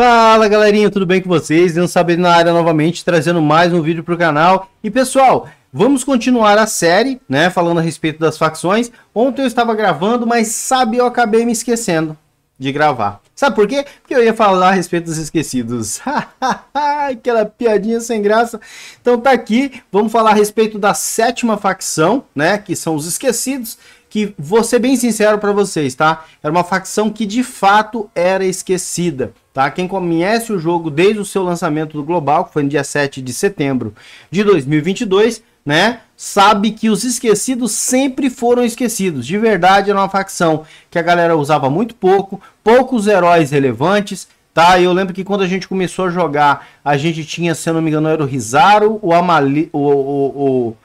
Fala galerinha, tudo bem com vocês? Eu Saber na área novamente, trazendo mais um vídeo para o canal. E pessoal, vamos continuar a série, né, falando a respeito das facções. Ontem eu estava gravando, mas sabe, eu acabei me esquecendo de gravar. Sabe por quê? Porque eu ia falar a respeito dos esquecidos. Aquela piadinha sem graça. Então tá aqui, vamos falar a respeito da sétima facção, né, que são os esquecidos que vou ser bem sincero para vocês, tá? Era uma facção que de fato era esquecida. Tá? Quem conhece o jogo desde o seu lançamento do global, que foi no dia 7 de setembro de 2022, né? Sabe que os esquecidos sempre foram esquecidos. De verdade, era uma facção que a galera usava muito pouco, poucos heróis relevantes, tá? Eu lembro que quando a gente começou a jogar, a gente tinha, se eu não me engano, era o Rizaru, o Amali, o, o, o,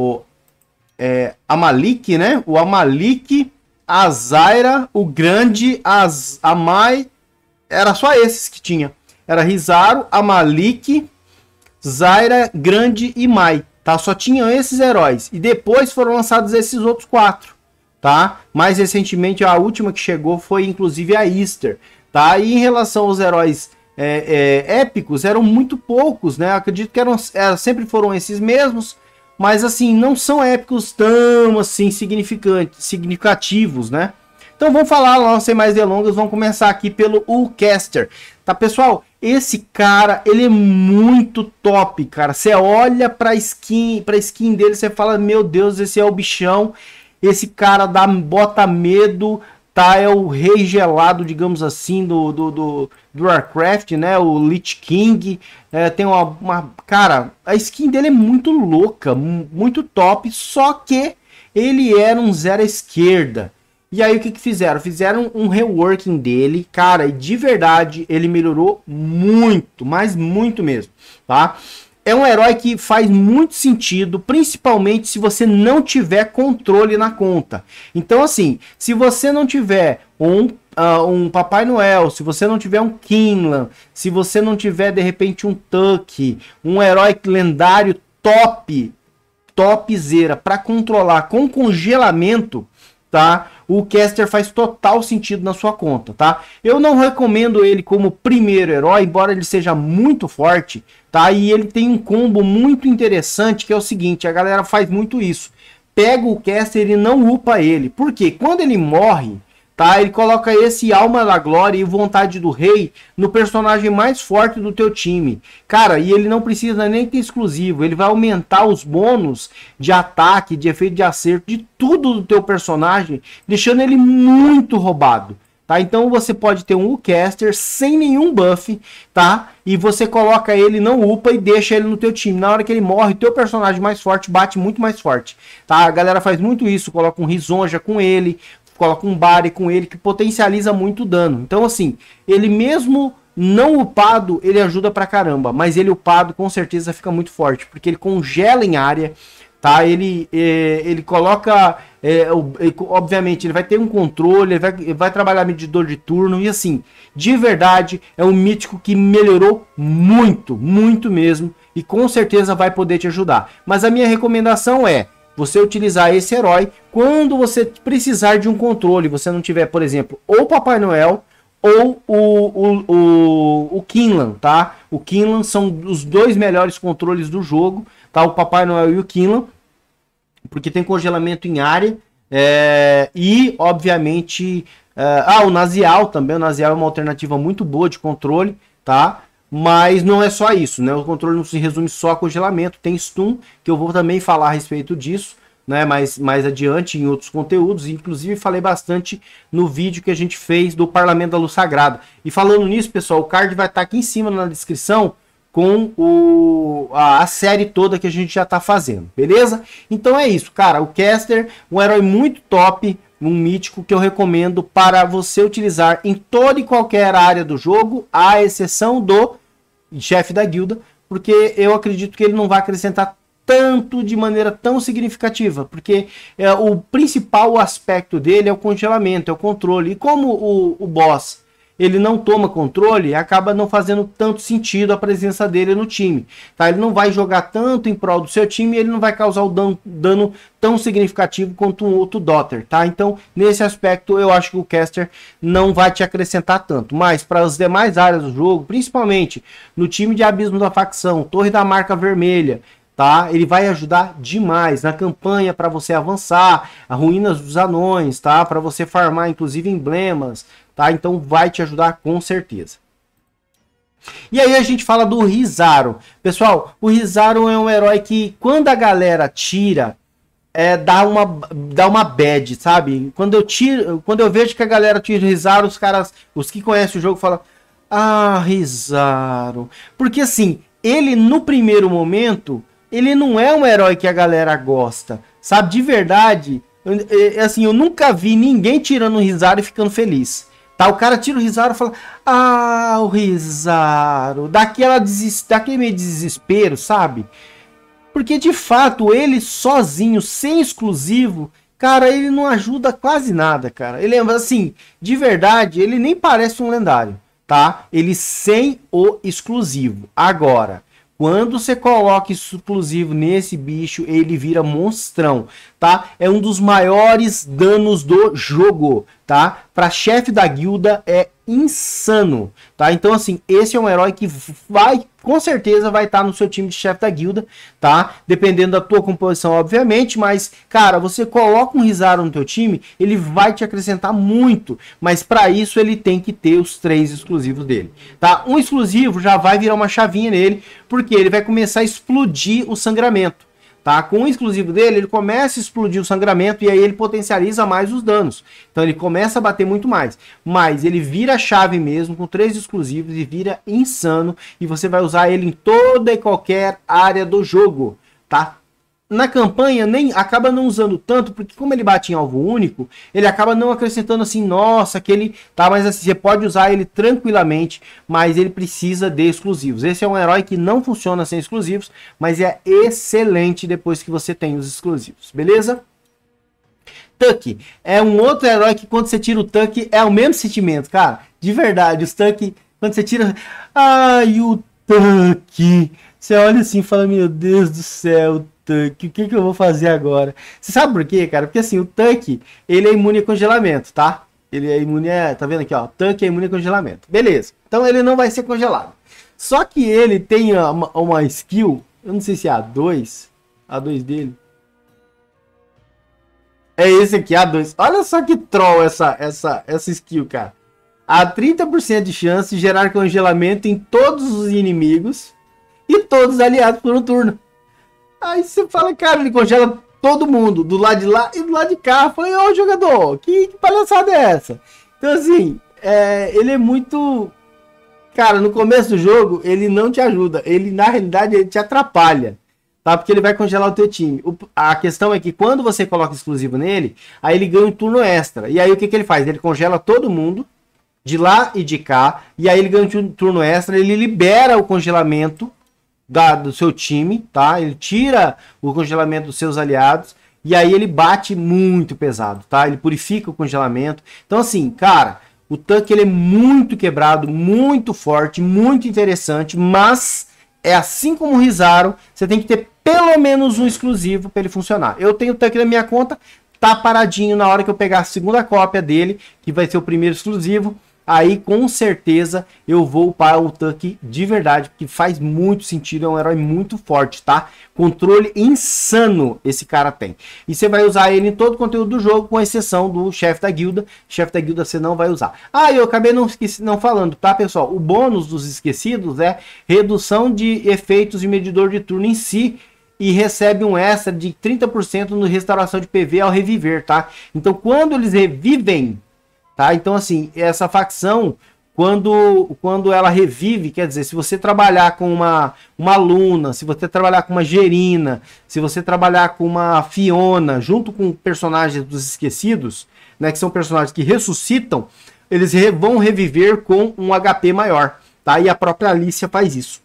o é, Amalik, né? O Amalik, a Zaira, o Grande, a Mai era só esses que tinha. Era Rizaru, Amalik, Zaira, Grande e Mai, tá? Só tinham esses heróis. E depois foram lançados esses outros quatro, tá? Mais recentemente, a última que chegou foi inclusive a Easter, tá? E em relação aos heróis é, é, épicos, eram muito poucos, né? Acredito que eram, é, sempre foram esses mesmos, mas assim, não são épicos tão assim significantes, significativos, né? Então vamos falar lá, sem mais delongas, vamos começar aqui pelo Ulcaster. Tá, pessoal? Esse cara, ele é muito top, cara. Você olha pra skin, pra skin dele, você fala, meu Deus, esse é o bichão. Esse cara dá, bota medo, tá? É o rei gelado, digamos assim, do, do, do, do Warcraft, né? O Lich King. É, tem uma, uma... Cara, a skin dele é muito louca, muito top. Só que ele era um zero à esquerda. E aí o que, que fizeram? Fizeram um reworking dele, cara, e de verdade ele melhorou muito, mas muito mesmo, tá? É um herói que faz muito sentido, principalmente se você não tiver controle na conta. Então, assim, se você não tiver um Uh, um Papai Noel, se você não tiver um Kinlan, se você não tiver de repente um Tuck, um herói lendário top, topzera para controlar com congelamento, tá? o Caster faz total sentido na sua conta, tá? Eu não recomendo ele como primeiro herói, embora ele seja muito forte, tá? E ele tem um combo muito interessante, que é o seguinte, a galera faz muito isso. Pega o Caster e não upa ele. Porque quando ele morre, Tá? Ele coloca esse alma da glória e vontade do rei no personagem mais forte do teu time. Cara, e ele não precisa nem ter exclusivo, ele vai aumentar os bônus de ataque, de efeito de acerto, de tudo do teu personagem, deixando ele muito roubado. Tá? Então você pode ter um caster sem nenhum buff, tá? E você coloca ele, não upa e deixa ele no teu time. Na hora que ele morre, teu personagem mais forte bate muito mais forte, tá? A galera faz muito isso, coloca um Risonja com ele, coloca um e com ele que potencializa muito o dano. Então, assim, ele mesmo não upado, ele ajuda pra caramba, mas ele upado com certeza fica muito forte, porque ele congela em área, tá? Ele, é, ele coloca. É, obviamente, ele vai ter um controle, ele vai, ele vai trabalhar medidor de turno, e assim, de verdade, é um mítico que melhorou muito, muito mesmo, e com certeza vai poder te ajudar. Mas a minha recomendação é você utilizar esse herói quando você precisar de um controle. Você não tiver, por exemplo, ou Papai Noel ou o, o, o, o Kinlan, tá? O Kinlan são os dois melhores controles do jogo, tá? O Papai Noel e o Kinlan, porque tem congelamento em área é, e, obviamente, é, ah, o Nazial também. O Nazial é uma alternativa muito boa de controle, tá? Mas não é só isso, né? O controle não se resume só a congelamento, tem stun, que eu vou também falar a respeito disso, né? Mais, mais adiante em outros conteúdos. Inclusive, falei bastante no vídeo que a gente fez do Parlamento da Luz Sagrada. E falando nisso, pessoal, o card vai estar tá aqui em cima na descrição com o, a, a, série toda que a gente já tá fazendo, beleza? Então é isso, cara. O Caster, um herói muito top, um mítico que eu recomendo para você utilizar em toda e qualquer área do jogo, à exceção do chefe da guilda, porque eu acredito que ele não vai acrescentar tanto de maneira tão significativa, porque é, o principal aspecto dele é o congelamento, é o controle. E como o, o boss ele não toma controle, acaba não fazendo tanto sentido a presença dele no time. Tá? Ele não vai jogar tanto em prol do seu time, ele não vai causar o dano, dano tão significativo quanto um outro Dotter. Tá? Então, nesse aspecto, eu acho que o Caster não vai te acrescentar tanto. Mas para as demais áreas do jogo, principalmente no time de Abismo da Facção, Torre da Marca Vermelha, tá? Ele vai ajudar demais na campanha para você avançar, a ruínas dos anões, tá? Para você farmar inclusive emblemas, tá? Então vai te ajudar com certeza. E aí a gente fala do Rizaro. Pessoal, o Rizaro é um herói que quando a galera tira, é, dá uma dá uma bad, sabe? Quando eu tiro, quando eu vejo que a galera tira o Rizaro, os caras, os que conhecem o jogo falam: "Ah, Rizaro". Porque assim, ele no primeiro momento, ele não é um herói que a galera gosta, sabe? De verdade, é, é assim, eu nunca vi ninguém tirando o Rizaro e ficando feliz Tá? O cara tira o Rizaro e fala: Ah, o Rizaro. Daquela desis... Daquele meio desespero, sabe? Porque de fato ele sozinho, sem exclusivo, cara, ele não ajuda quase nada, cara. Ele é assim, de verdade, ele nem parece um lendário, tá? Ele sem o exclusivo. Agora, quando você coloca exclusivo nesse bicho, ele vira monstrão, tá? É um dos maiores danos do jogo, tá? Para chefe da guilda é insano, tá? Então assim, esse é um herói que vai com certeza vai estar tá no seu time de chefe da guilda, tá? Dependendo da tua composição, obviamente, mas cara, você coloca um Rizaro no teu time, ele vai te acrescentar muito, mas para isso ele tem que ter os três exclusivos dele, tá? Um exclusivo já vai virar uma chavinha nele, porque ele vai começar a explodir o sangramento tá? Com o exclusivo dele, ele começa a explodir o sangramento e aí ele potencializa mais os danos. Então ele começa a bater muito mais. Mas ele vira chave mesmo com três exclusivos e vira insano. E você vai usar ele em toda e qualquer área do jogo, tá? na campanha nem acaba não usando tanto, porque como ele bate em alvo único, ele acaba não acrescentando assim, nossa, aquele tá, mas assim, você pode usar ele tranquilamente, mas ele precisa de exclusivos. Esse é um herói que não funciona sem exclusivos, mas é excelente depois que você tem os exclusivos, beleza? Tuck é um outro herói que quando você tira o Tuck é o mesmo sentimento, cara. De verdade, os Tuck, quando você tira, ai, o Tuck. Você olha assim e fala: Meu Deus do céu, Tuck, o que, que eu vou fazer agora? Você sabe por quê, cara? Porque assim, o Tuck, ele é imune a congelamento, tá? Ele é imune a, tá vendo aqui, ó, Tuck é imune a congelamento. Beleza. Então ele não vai ser congelado. Só que ele tem uma, uma skill, eu não sei se é a 2, a 2 dele. É esse aqui, a 2. Olha só que troll essa, essa, essa skill, cara. Há 30% de chance de gerar congelamento em todos os inimigos e todos os aliados por um turno. Aí você fala, cara, ele congela todo mundo do lado de lá e do lado de cá. Eu falei, ô jogador, que, que palhaçada é essa? Então, assim, é, ele é muito. Cara, no começo do jogo, ele não te ajuda. Ele, na realidade, ele te atrapalha. Tá? Porque ele vai congelar o teu time. O, a questão é que quando você coloca exclusivo nele, aí ele ganha um turno extra. E aí o que, que ele faz? Ele congela todo mundo de lá e de cá. E aí ele ganha um turno extra. Ele libera o congelamento da, do seu time, tá? Ele tira o congelamento dos seus aliados e aí ele bate muito pesado, tá? Ele purifica o congelamento. Então, assim, cara, o tanque ele é muito quebrado, muito forte, muito interessante, mas é assim como o Rizaro, você tem que ter pelo menos um exclusivo para ele funcionar. Eu tenho o tanque na minha conta, tá paradinho na hora que eu pegar a segunda cópia dele, que vai ser o primeiro exclusivo aí com certeza eu vou para o Tuck de verdade, porque faz muito sentido, é um herói muito forte, tá? Controle insano esse cara tem. E você vai usar ele em todo o conteúdo do jogo, com exceção do chefe da guilda. Chefe da guilda você não vai usar. Ah, eu acabei não, esqueci, não falando, tá, pessoal? O bônus dos esquecidos é redução de efeitos de medidor de turno em si, e recebe um extra de 30% no restauração de PV ao reviver, tá? Então, quando eles revivem, Tá? Então, assim, essa facção, quando, quando ela revive, quer dizer, se você trabalhar com uma, uma Luna, se você trabalhar com uma Gerina, se você trabalhar com uma Fiona, junto com personagens dos esquecidos, né, que são personagens que ressuscitam, eles re vão reviver com um HP maior, tá? E a própria Alicia faz isso.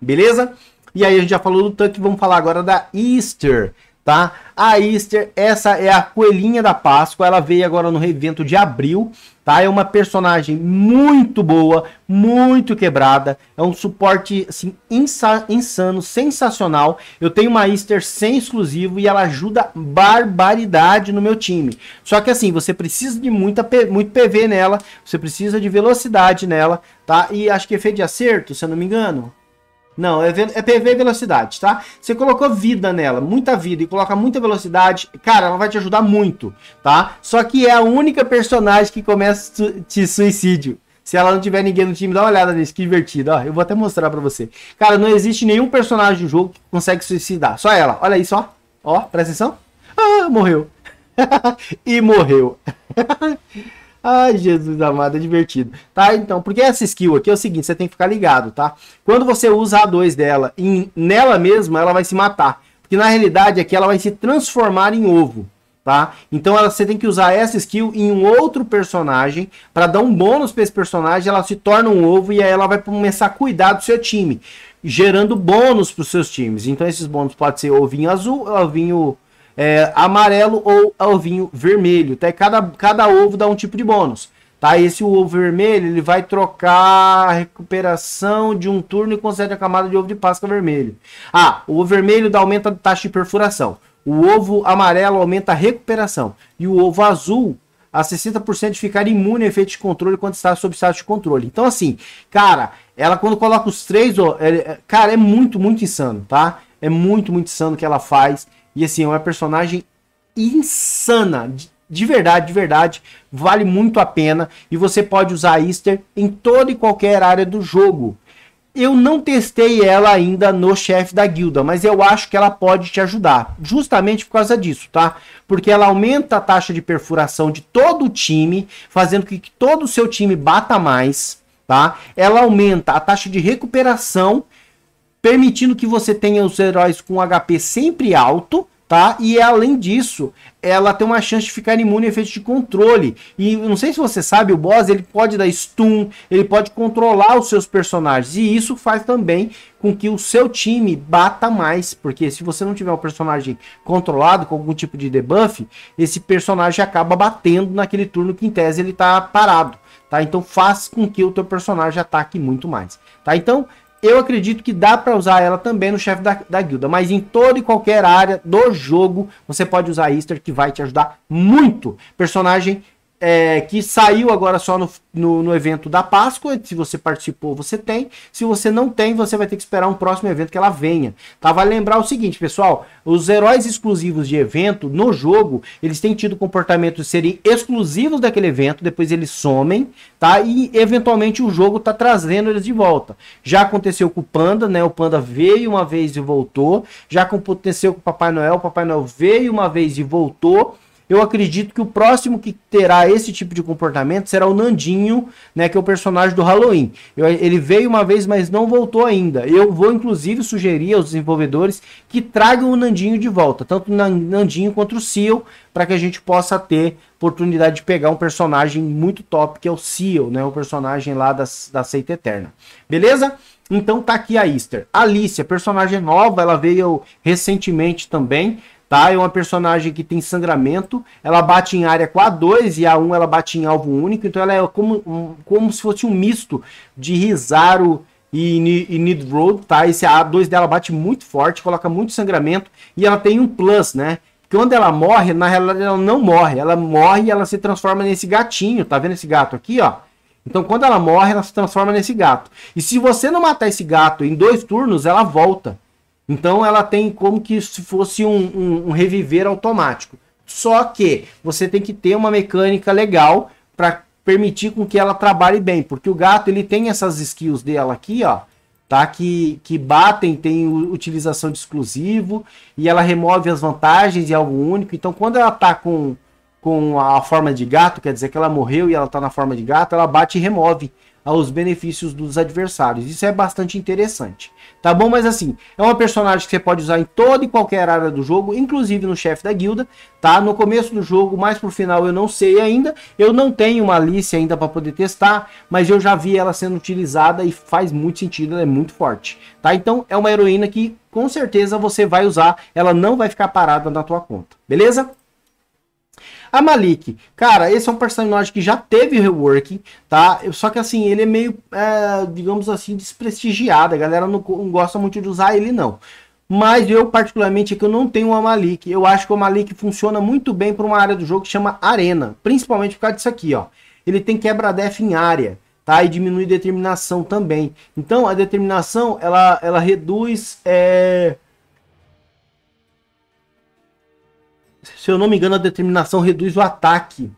Beleza? E aí a gente já falou do tanque, vamos falar agora da Easter, tá? A Easter, essa é a coelhinha da Páscoa, ela veio agora no evento de abril, tá? É uma personagem muito boa, muito quebrada, é um suporte assim insa insano, sensacional. Eu tenho uma Easter sem exclusivo e ela ajuda barbaridade no meu time. Só que assim, você precisa de muita muito PV nela, você precisa de velocidade nela, tá? E acho que efeito de acerto, se eu não me engano, não, é, é PV e velocidade, tá? Você colocou vida nela, muita vida, e coloca muita velocidade, cara, ela vai te ajudar muito, tá? Só que é a única personagem que começa de suicídio. Se ela não tiver ninguém no time, dá uma olhada nisso, que divertido, ó. Eu vou até mostrar pra você. Cara, não existe nenhum personagem do jogo que consegue suicidar, só ela. Olha isso, ó. Ó, presta atenção. Ah, morreu. e morreu. Ai, Jesus amado, é divertido. Tá, então, porque essa skill aqui é o seguinte, você tem que ficar ligado, tá? Quando você usa a 2 dela, em, nela mesma, ela vai se matar. Porque na realidade aqui ela vai se transformar em ovo, tá? Então ela, você tem que usar essa skill em um outro personagem para dar um bônus para esse personagem, ela se torna um ovo e aí ela vai começar a cuidar do seu time, gerando bônus para os seus times. Então esses bônus podem ser ovinho azul, ovinho é, amarelo ou é ovinho vermelho. Tá? Cada, cada ovo dá um tipo de bônus. Tá? Esse ovo vermelho ele vai trocar a recuperação de um turno e concede a camada de ovo de Páscoa vermelho. Ah, o ovo vermelho dá aumenta a taxa de perfuração. O ovo amarelo aumenta a recuperação. E o ovo azul a 60% de ficar imune a efeitos de controle quando está sob status de controle. Então, assim, cara, ela quando coloca os três, ó, é, é cara, é muito, muito insano, tá? É muito, muito insano o que ela faz. E assim, é uma personagem insana. De, de verdade, de verdade. Vale muito a pena. E você pode usar a Easter em toda e qualquer área do jogo. Eu não testei ela ainda no chefe da guilda, mas eu acho que ela pode te ajudar, justamente por causa disso, tá? Porque ela aumenta a taxa de perfuração de todo o time, fazendo com que todo o seu time bata mais, tá? Ela aumenta a taxa de recuperação permitindo que você tenha os heróis com HP sempre alto, tá? E além disso, ela tem uma chance de ficar imune a efeitos de controle. E não sei se você sabe, o boss ele pode dar stun, ele pode controlar os seus personagens. E isso faz também com que o seu time bata mais, porque se você não tiver um personagem controlado com algum tipo de debuff, esse personagem acaba batendo naquele turno que em tese ele tá parado. Tá? Então faz com que o teu personagem ataque muito mais. Tá? Então eu acredito que dá para usar ela também no chefe da, da, guilda, mas em toda e qualquer área do jogo você pode usar Easter que vai te ajudar muito. Personagem é, que saiu agora só no, no, no, evento da Páscoa. Se você participou, você tem. Se você não tem, você vai ter que esperar um próximo evento que ela venha. Tá? Vale lembrar o seguinte, pessoal: os heróis exclusivos de evento no jogo, eles têm tido comportamento de serem exclusivos daquele evento, depois eles somem, tá? E eventualmente o jogo tá trazendo eles de volta. Já aconteceu com o Panda, né? O Panda veio uma vez e voltou. Já aconteceu com o Papai Noel, o Papai Noel veio uma vez e voltou eu acredito que o próximo que terá esse tipo de comportamento será o Nandinho, né, que é o personagem do Halloween. Eu, ele veio uma vez, mas não voltou ainda. Eu vou inclusive sugerir aos desenvolvedores que tragam o Nandinho de volta, tanto o Nandinho quanto o Seal, para que a gente possa ter oportunidade de pegar um personagem muito top, que é o Seal, né, o personagem lá da, da Seita Eterna. Beleza? Então tá aqui a Easter. Alicia, personagem nova, ela veio recentemente também, tá? É uma personagem que tem sangramento, ela bate em área com a 2 e a 1 um ela bate em alvo único, então ela é como, um, como se fosse um misto de Rizaru e, e Nidroad, tá? Esse A2 dela bate muito forte, coloca muito sangramento e ela tem um plus, né? Quando ela morre, na realidade ela não morre, ela morre e ela se transforma nesse gatinho, tá vendo esse gato aqui, ó? Então quando ela morre, ela se transforma nesse gato. E se você não matar esse gato em dois turnos, ela volta. Então ela tem como que se fosse um, um, um reviver automático. Só que você tem que ter uma mecânica legal para permitir com que ela trabalhe bem, porque o gato ele tem essas skills dela aqui, ó, tá? Que, que batem, tem utilização de exclusivo e ela remove as vantagens de é algo único. Então quando ela tá com com a forma de gato, quer dizer que ela morreu e ela tá na forma de gato, ela bate e remove aos benefícios dos adversários. Isso é bastante interessante, tá bom? Mas assim, é uma personagem que você pode usar em toda e qualquer área do jogo, inclusive no chefe da guilda, tá? No começo do jogo, mais pro final eu não sei ainda. Eu não tenho uma Alice ainda para poder testar, mas eu já vi ela sendo utilizada e faz muito sentido, ela é muito forte, tá? Então é uma heroína que com certeza você vai usar, ela não vai ficar parada na tua conta, beleza? A Malik, cara, esse é um personagem que já teve rework, tá? Só que assim, ele é meio, é, digamos assim, desprestigiado. A galera não, não gosta muito de usar ele, não. Mas eu, particularmente, é que eu não tenho uma Malik. Eu acho que o Malik funciona muito bem para uma área do jogo que chama Arena. Principalmente por causa disso aqui, ó. Ele tem quebra-def em área tá? E diminui determinação também. Então, a determinação, ela, ela reduz é, se eu não me engano, a determinação reduz o ataque.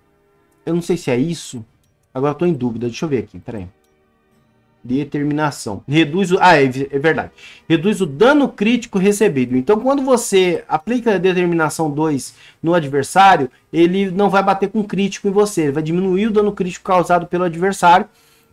Eu não sei se é isso. Agora estou em dúvida. Deixa eu ver aqui. Peraí. Determinação. Reduz o. Ah, é, é, verdade. Reduz o dano crítico recebido. Então, quando você aplica a determinação 2 no adversário, ele não vai bater com crítico em você. Ele vai diminuir o dano crítico causado pelo adversário.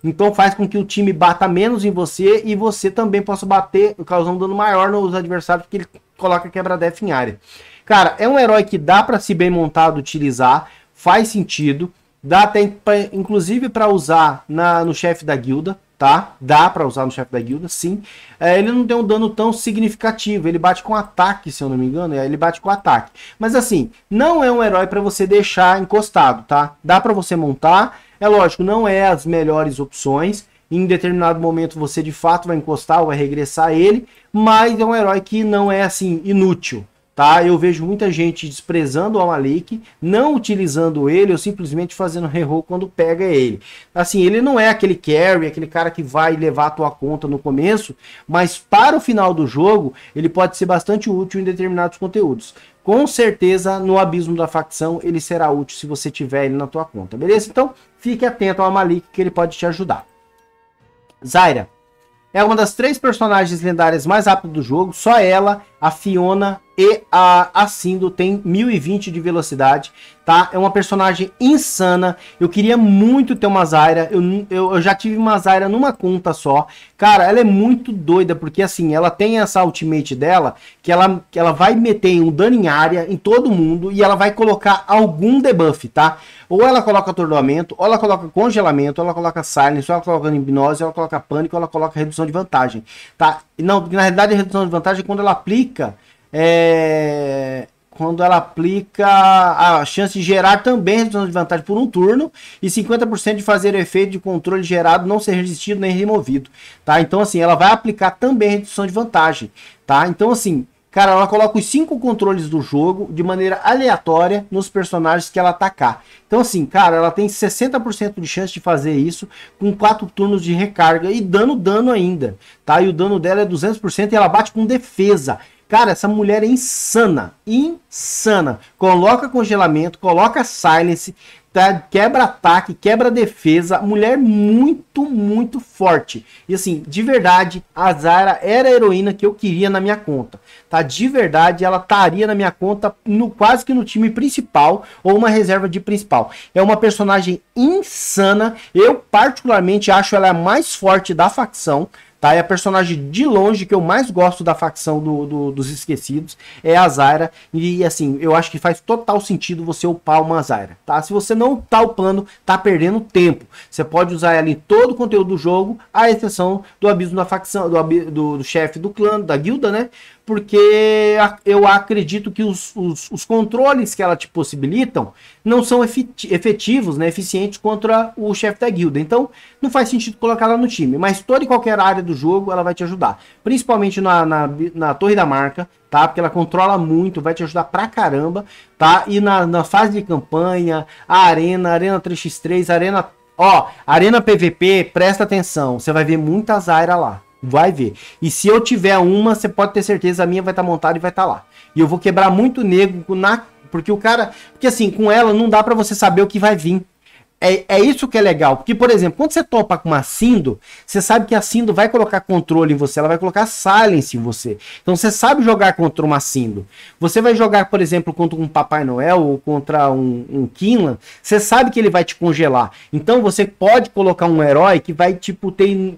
Então faz com que o time bata menos em você e você também possa bater, causando um dano maior nos adversários, porque ele coloca quebra-def em área. Cara, é um herói que dá para se bem montado utilizar, faz sentido, dá até inclusive para usar na, no chefe da guilda, tá? Dá para usar no chefe da guilda, sim. É, ele não tem um dano tão significativo, ele bate com ataque, se eu não me engano, é, ele bate com ataque. Mas assim, não é um herói para você deixar encostado, tá? Dá para você montar, é lógico, não é as melhores opções, em determinado momento você de fato vai encostar ou vai regressar ele, mas é um herói que não é assim inútil, Tá? Eu vejo muita gente desprezando o Malik, não utilizando ele ou simplesmente fazendo reroll quando pega ele. Assim, ele não é aquele carry, aquele cara que vai levar a tua conta no começo, mas para o final do jogo, ele pode ser bastante útil em determinados conteúdos. Com certeza, no abismo da facção, ele será útil se você tiver ele na tua conta, beleza? Então, fique atento ao Malik que ele pode te ajudar. Zaira é uma das três personagens lendárias mais rápidas do jogo, só ela, a Fiona e a, Assindo tem 1020 de velocidade, tá? É uma personagem insana. Eu queria muito ter uma Zaira. Eu, eu, eu, já tive uma Zaira numa conta só. Cara, ela é muito doida, porque assim, ela tem essa ultimate dela, que ela, que ela vai meter um dano em área em todo mundo e ela vai colocar algum debuff, tá? Ou ela coloca atordoamento, ou ela coloca congelamento, ou ela coloca silence, ou ela coloca hipnose, ou ela coloca pânico, ou ela coloca redução de vantagem, tá? Não, na realidade, a redução de vantagem é quando ela aplica é, quando ela aplica a chance de gerar também redução de vantagem por um turno e 50% de fazer o efeito de controle gerado não ser resistido nem removido, tá? Então assim, ela vai aplicar também redução de vantagem, tá? Então assim, cara, ela coloca os cinco controles do jogo de maneira aleatória nos personagens que ela atacar. Então assim, cara, ela tem 60% de chance de fazer isso com quatro turnos de recarga e dando dano ainda, tá? E o dano dela é 200% e ela bate com defesa. Cara, essa mulher é insana. Insana. Coloca congelamento, coloca silence, tá? quebra ataque, quebra defesa. Mulher muito, muito forte. E assim, de verdade, a Zara era a heroína que eu queria na minha conta. Tá? De verdade, ela estaria na minha conta no quase que no time principal ou uma reserva de principal. É uma personagem insana. Eu, particularmente, acho ela a mais forte da facção. Tá? E a personagem de longe que eu mais gosto da facção do, do, dos Esquecidos é a Zaira. E assim, eu acho que faz total sentido você upar uma Zaira. Tá? Se você não tá upando, tá perdendo tempo. Você pode usar ela em todo o conteúdo do jogo, à exceção do abismo da facção, do, do, do chefe do clã, da guilda, né? porque eu acredito que os, os, os controles que ela te possibilitam não são efetivos, né, eficientes contra o chefe da guilda. Então, não faz sentido colocar ela no time, mas toda e qualquer área do jogo ela vai te ajudar, principalmente na, na, na torre da marca, tá? Porque ela controla muito, vai te ajudar pra caramba, tá? E na, na fase de campanha, a arena, arena 3x3, arena Ó, Arena PVP, presta atenção, você vai ver muitas áreas lá. Vai ver. E se eu tiver uma, você pode ter certeza, a minha vai estar tá montada e vai estar tá lá. E eu vou quebrar muito nego na. Porque o cara. Porque assim, com ela não dá para você saber o que vai vir. É, é isso que é legal. Porque, por exemplo, quando você topa com uma Sindo, você sabe que a Sindo vai colocar controle em você, ela vai colocar silence em você. Então você sabe jogar contra uma Sindo. Você vai jogar, por exemplo, contra um Papai Noel ou contra um, um Kinlan, você sabe que ele vai te congelar. Então você pode colocar um herói que vai, tipo, ter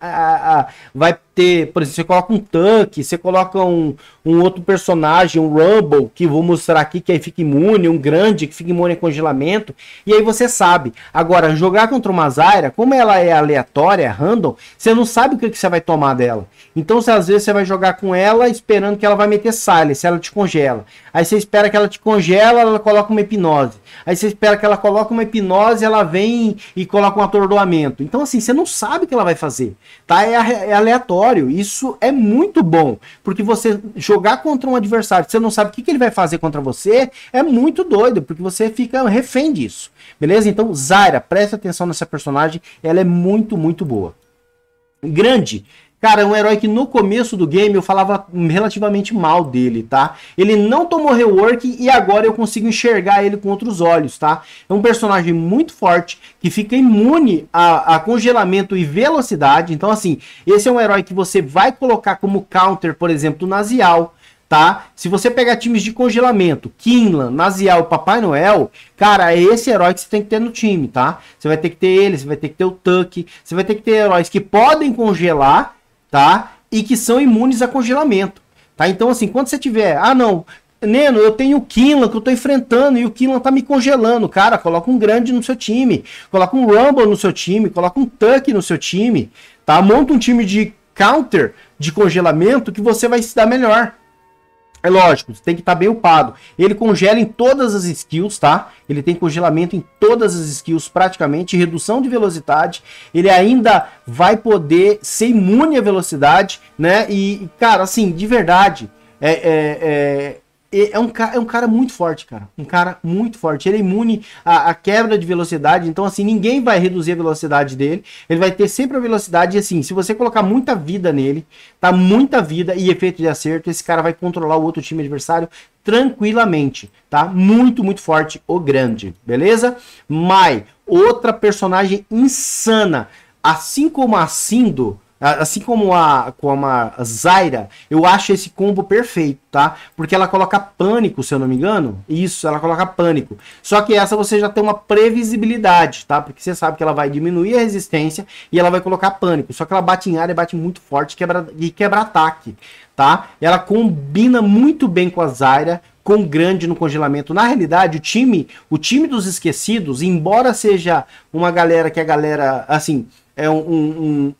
ah, a, vai ter, por exemplo, você coloca um tanque, você coloca um, um outro personagem, um Rumble, que vou mostrar aqui, que aí fica imune, um grande, que fica imune a congelamento, e aí você sabe. Agora, jogar contra uma Zyra, como ela é aleatória, random, você não sabe o que, que você vai tomar dela. Então, você, às vezes, você vai jogar com ela esperando que ela vai meter silence, ela te congela. Aí você espera que ela te congela, ela coloca uma hipnose. Aí você espera que ela coloque uma hipnose, ela vem e coloca um atordoamento. Então, assim, você não sabe o que ela vai fazer, tá? É, é aleatório aleatório, isso é muito bom. Porque você jogar contra um adversário você não sabe o que, que ele vai fazer contra você é muito doido, porque você fica refém disso. Beleza? Então, Zaira preste atenção nessa personagem, ela é muito, muito boa. Grande Cara, é um herói que no começo do game eu falava relativamente mal dele, tá? Ele não tomou rework e agora eu consigo enxergar ele com outros olhos, tá? É um personagem muito forte que fica imune a, a congelamento e velocidade. Então, assim, esse é um herói que você vai colocar como counter, por exemplo, do Nazial tá? Se você pegar times de congelamento, Kinlan, Nazial, Papai Noel, cara, é esse herói que você tem que ter no time, tá? Você vai ter que ter ele, você vai ter que ter o Tuck, você vai ter que ter heróis que podem congelar tá? E que são imunes a congelamento, tá? Então, assim, quando você tiver, ah, não, Neno, eu tenho o Kinlan que eu tô enfrentando e o Kinlan tá me congelando. Cara, coloca um grande no seu time, coloca um Rumble no seu time, coloca um Tuck no seu time, tá? Monta um time de counter de congelamento que você vai se dar melhor. É lógico, tem que estar tá bem upado. Ele congela em todas as skills, tá? Ele tem congelamento em todas as skills praticamente, redução de velocidade. Ele ainda vai poder ser imune à velocidade, né? E, cara, assim, de verdade, é, é, é é um, é um cara muito forte, cara. Um cara muito forte. Ele é imune à, à, quebra de velocidade. Então, assim, ninguém vai reduzir a velocidade dele. Ele vai ter sempre a velocidade. E, assim, se você colocar muita vida nele, tá muita vida e efeito de acerto, esse cara vai controlar o outro time adversário tranquilamente, tá? Muito, muito forte o grande, beleza? Mai, outra personagem insana. Assim como a Sindo, Assim como a, como a Zaira, eu acho esse combo perfeito, tá? Porque ela coloca pânico, se eu não me engano. Isso, ela coloca pânico. Só que essa você já tem uma previsibilidade, tá? Porque você sabe que ela vai diminuir a resistência e ela vai colocar pânico. Só que ela bate em área, bate muito forte quebra, e quebra ataque, tá? Ela combina muito bem com a Zaira, com grande no congelamento. Na realidade, o time, o time dos esquecidos, embora seja uma galera que a galera, assim, é um, um,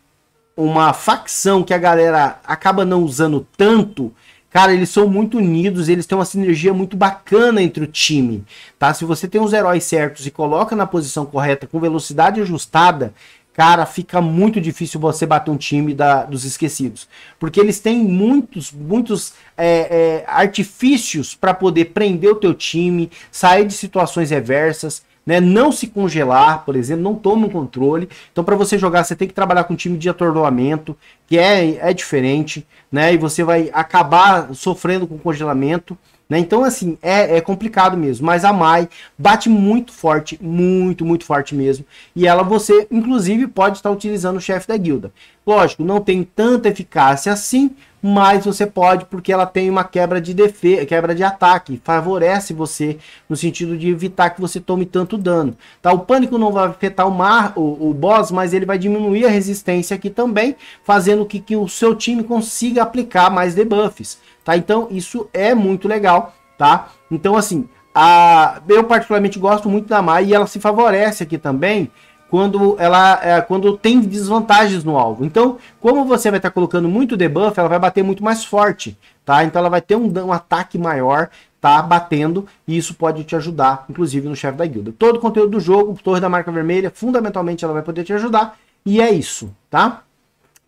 uma facção que a galera acaba não usando tanto, cara, eles são muito unidos, eles têm uma sinergia muito bacana entre o time, tá? Se você tem os heróis certos e coloca na posição correta com velocidade ajustada, cara, fica muito difícil você bater um time da, dos esquecidos, porque eles têm muitos, muitos é, é, artifícios para poder prender o teu time, sair de situações reversas, né? Não se congelar, por exemplo, não toma um controle. Então, para você jogar, você tem que trabalhar com um time de atordoamento, que é, é diferente, né? E você vai acabar sofrendo com congelamento. Né? Então, assim, é, é complicado mesmo. Mas a Mai bate muito forte, muito, muito forte mesmo. E ela, você, inclusive, pode estar utilizando o chefe da guilda. Lógico, não tem tanta eficácia assim, mas você pode, porque ela tem uma quebra de defesa, quebra de ataque, favorece você no sentido de evitar que você tome tanto dano. Tá? O pânico não vai afetar o mar, o, o boss, mas ele vai diminuir a resistência aqui também, fazendo que, que o seu time consiga aplicar mais debuffs tá? Então isso é muito legal, tá? Então assim, a, eu particularmente gosto muito da Mai e ela se favorece aqui também quando ela é, quando tem desvantagens no alvo. Então, como você vai estar tá colocando muito debuff, ela vai bater muito mais forte, tá? Então ela vai ter um, um ataque maior, tá batendo e isso pode te ajudar, inclusive no chefe da guilda. Todo o conteúdo do jogo, Torre da Marca Vermelha, fundamentalmente ela vai poder te ajudar e é isso, tá?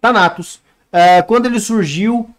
Thanatos, é, quando ele surgiu,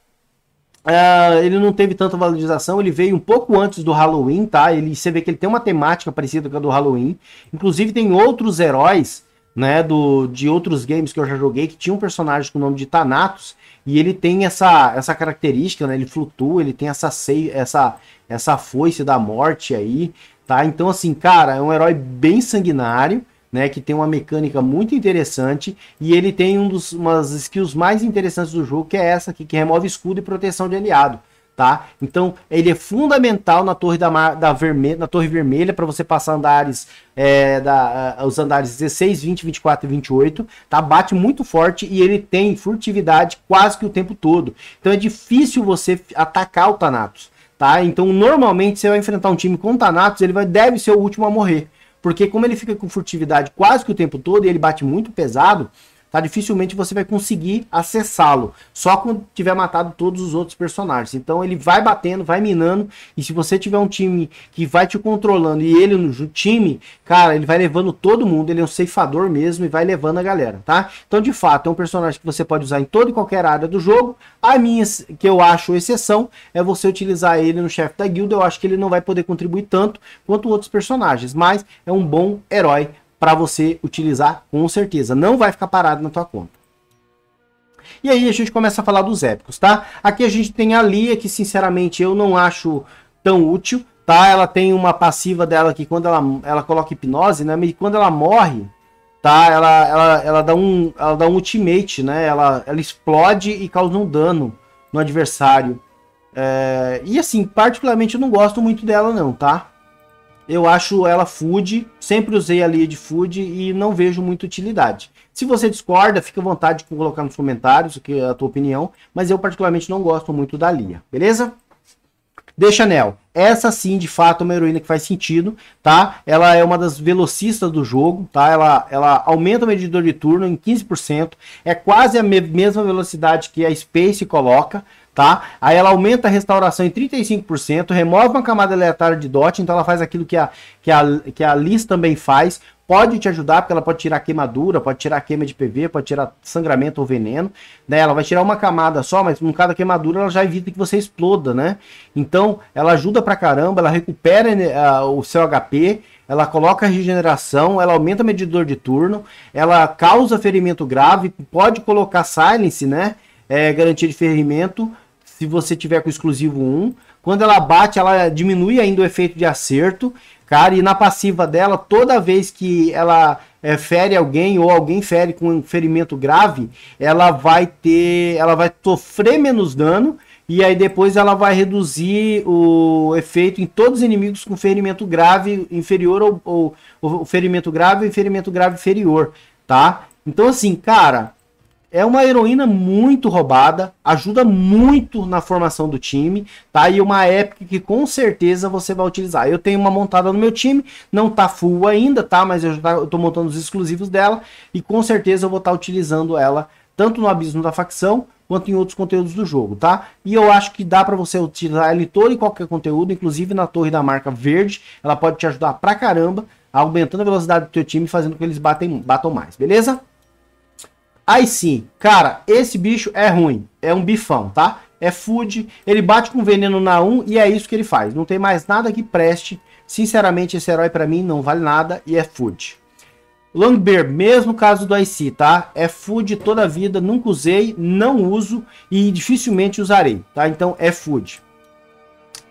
Uh, ele não teve tanta valorização, ele veio um pouco antes do Halloween, tá? Ele, você vê que ele tem uma temática parecida com a do Halloween. Inclusive, tem outros heróis, né, do, de outros games que eu já joguei, que tinham um personagem com o nome de Thanatos, e ele tem essa, essa característica, né? Ele flutua, ele tem essa, essa, essa foice da morte aí, tá? Então, assim, cara, é um herói bem sanguinário né, que tem uma mecânica muito interessante e ele tem um dos umas skills mais interessantes do jogo, que é essa aqui, que remove escudo e proteção de aliado. Tá? Então ele é fundamental na torre da, da vermelha, na torre vermelha para você passar andares é, da, os andares 16, 20, 24 e 28, tá? Bate muito forte e ele tem furtividade quase que o tempo todo. Então é difícil você atacar o Thanatos, tá? Então normalmente você vai enfrentar um time com Thanatos, ele vai, deve ser o último a morrer porque como ele fica com furtividade quase que o tempo todo e ele bate muito pesado, tá? Dificilmente você vai conseguir acessá-lo, só quando tiver matado todos os outros personagens. Então ele vai batendo, vai minando, e se você tiver um time que vai te controlando e ele no time, cara, ele vai levando todo mundo, ele é um ceifador mesmo e vai levando a galera, tá? Então de fato, é um personagem que você pode usar em toda e qualquer área do jogo. A minha que eu acho exceção é você utilizar ele no chefe da guilda, eu acho que ele não vai poder contribuir tanto quanto outros personagens, mas é um bom herói para você utilizar com certeza. Não vai ficar parado na tua conta. E aí a gente começa a falar dos épicos, tá? Aqui a gente tem a Lia, que sinceramente eu não acho tão útil, tá? Ela tem uma passiva dela que quando ela, ela coloca hipnose, né? E quando ela morre, tá? Ela, ela, ela, dá, um, ela dá um ultimate, né? Ela, ela explode e causa um dano no adversário. É... e assim, particularmente eu não gosto muito dela não, tá? eu acho ela food, sempre usei a linha de food e não vejo muita utilidade. Se você discorda, fica à vontade de colocar nos comentários o que é a tua opinião, mas eu particularmente não gosto muito da linha, beleza? Deixa Nel. Essa sim, de fato, é uma heroína que faz sentido, tá? Ela é uma das velocistas do jogo, tá? Ela, ela aumenta o medidor de turno em 15%, é quase a mesma velocidade que a Space coloca, tá? Aí ela aumenta a restauração em 35%, remove uma camada aleatória de DOT, então ela faz aquilo que a, que a, que a Liz também faz. Pode te ajudar, porque ela pode tirar queimadura, pode tirar queima de PV, pode tirar sangramento ou veneno. Né? Ela vai tirar uma camada só, mas no caso da queimadura ela já evita que você exploda, né? Então ela ajuda pra caramba, ela recupera uh, o seu HP, ela coloca regeneração, ela aumenta o medidor de turno, ela causa ferimento grave, pode colocar silence, né? é, garantia de ferimento se você tiver com exclusivo 1. Quando ela bate, ela diminui ainda o efeito de acerto, cara, e na passiva dela, toda vez que ela é, fere alguém ou alguém fere com um ferimento grave, ela vai ter, ela vai sofrer menos dano e aí depois ela vai reduzir o efeito em todos os inimigos com ferimento grave inferior ou, ou, ou ferimento grave e ferimento grave inferior, tá? Então assim, cara, é uma heroína muito roubada, ajuda muito na formação do time, tá? E uma épica que com certeza você vai utilizar. Eu tenho uma montada no meu time, não tá full ainda, tá? Mas eu, já tá, tô montando os exclusivos dela e com certeza eu vou estar tá utilizando ela tanto no abismo da facção quanto em outros conteúdos do jogo, tá? E eu acho que dá para você utilizar ela em todo e qualquer conteúdo, inclusive na torre da marca verde, ela pode te ajudar pra caramba, aumentando a velocidade do teu time, fazendo com que eles batem, batam mais, beleza? Aí sim, cara, esse bicho é ruim. É um bifão, tá? É food, ele bate com veneno na 1 e é isso que ele faz. Não tem mais nada que preste. Sinceramente, esse herói para mim não vale nada e é food. Longbeard, mesmo caso do IC, tá? É food toda a vida, nunca usei, não uso e dificilmente usarei, tá? Então é food.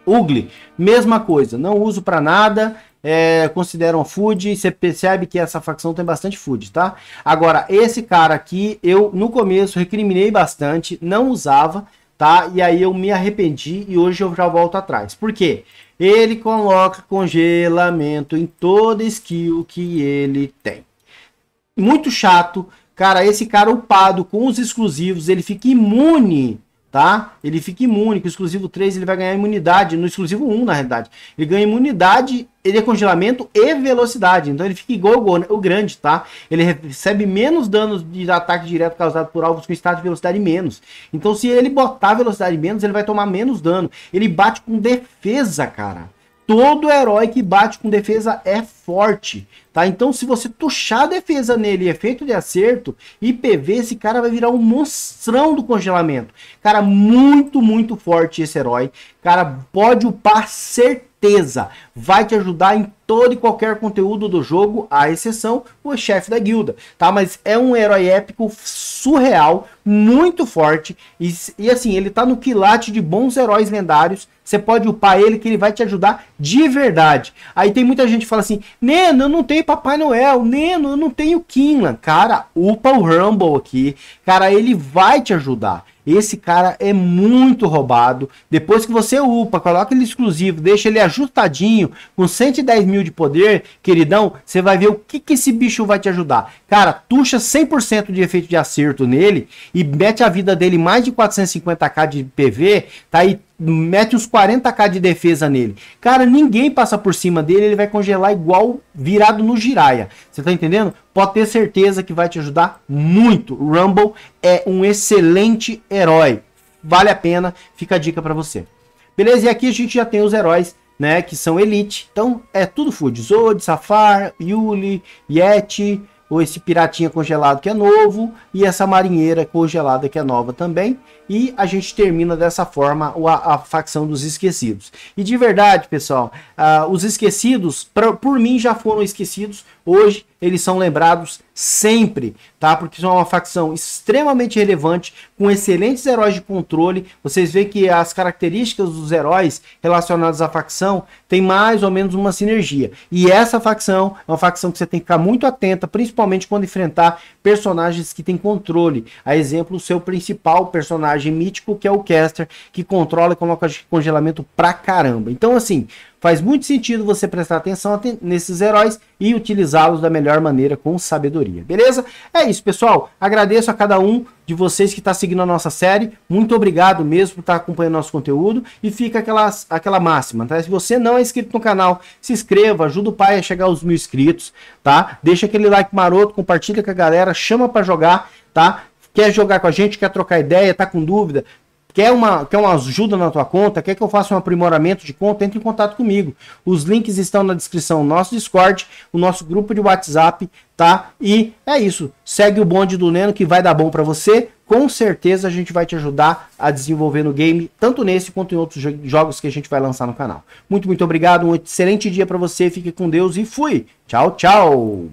Ugly, mesma coisa, não uso para nada, é, consideram food, você percebe que essa facção tem bastante food, tá? Agora, esse cara aqui, eu no começo recriminei bastante, não usava, tá? E aí eu me arrependi e hoje eu já volto atrás. Por quê? Ele coloca congelamento em toda skill que ele tem. Muito chato. Cara, esse cara upado com os exclusivos, ele fica imune tá? Ele fica imune, com o exclusivo 3 ele vai ganhar imunidade, no exclusivo 1 na realidade. Ele ganha imunidade, ele é congelamento e velocidade, então ele fica igual o, grande, tá? Ele recebe menos danos de ataque direto causado por alvos com estado de velocidade menos. Então se ele botar velocidade menos, ele vai tomar menos dano. Ele bate com defesa, cara todo herói que bate com defesa é forte, tá? Então se você tuchar a defesa nele, efeito de acerto, IPV, esse cara vai virar um monstrão do congelamento. Cara, muito, muito forte esse herói. Cara, pode upar certeza certeza. Vai te ajudar em todo e qualquer conteúdo do jogo, à exceção o chefe da guilda, tá? Mas é um herói épico surreal, muito forte e, e assim, ele tá no quilate de bons heróis lendários. Você pode upar ele que ele vai te ajudar de verdade. Aí tem muita gente que fala assim: "Neno, eu não tenho Papai Noel, Neno, eu não tenho Kinlan". Cara, upa o Rumble aqui. Cara, ele vai te ajudar. Esse cara é muito roubado. Depois que você upa, coloca ele exclusivo, deixa ele ajustadinho, com 110 mil de poder, queridão, você vai ver o que, que esse bicho vai te ajudar. Cara, tuxa 100% de efeito de acerto nele e mete a vida dele mais de 450k de PV, tá aí mete os 40k de defesa nele. Cara, ninguém passa por cima dele, ele vai congelar igual virado no giraia. Você tá entendendo? Pode ter certeza que vai te ajudar muito. Rumble é um excelente herói. Vale a pena, fica a dica para você. Beleza? E aqui a gente já tem os heróis, né, que são elite. Então, é tudo food. Zod, Safar, Yuli, Yeti, ou esse piratinha congelado que é novo e essa marinheira congelada que é nova também. E a gente termina dessa forma a, a facção dos esquecidos. E de verdade, pessoal, uh, os esquecidos, pra, por mim, já foram esquecidos. Hoje eles são lembrados sempre, tá? Porque são uma facção extremamente relevante com excelentes heróis de controle. Vocês veem que as características dos heróis relacionados à facção tem mais ou menos uma sinergia. E essa facção é uma facção que você tem que ficar muito atenta, principalmente quando enfrentar personagens que têm controle. A exemplo, o seu principal personagem mítico, que é o Caster, que controla e coloca congelamento pra caramba. Então, assim, faz muito sentido você prestar atenção nesses heróis e utilizá-los da melhor maneira com sabedoria, beleza? É isso, pessoal. Agradeço a cada um de vocês que está seguindo a nossa série. Muito obrigado mesmo por estar tá acompanhando nosso conteúdo. E fica aquela, aquela máxima, tá? Se você não é inscrito no canal, se inscreva, ajuda o pai a chegar aos mil inscritos, tá? Deixa aquele like maroto, compartilha com a galera, chama para jogar, tá? Quer jogar com a gente, quer trocar ideia, tá com dúvida, Quer uma, quer uma ajuda na tua conta? Quer que eu faça um aprimoramento de conta? Entre em contato comigo. Os links estão na descrição. Nosso Discord, o nosso grupo de WhatsApp, tá? E é isso. Segue o bonde do Neno que vai dar bom para você. Com certeza a gente vai te ajudar a desenvolver no game, tanto nesse quanto em outros jo jogos que a gente vai lançar no canal. Muito, muito obrigado. Um excelente dia para você. Fique com Deus e fui. Tchau, tchau.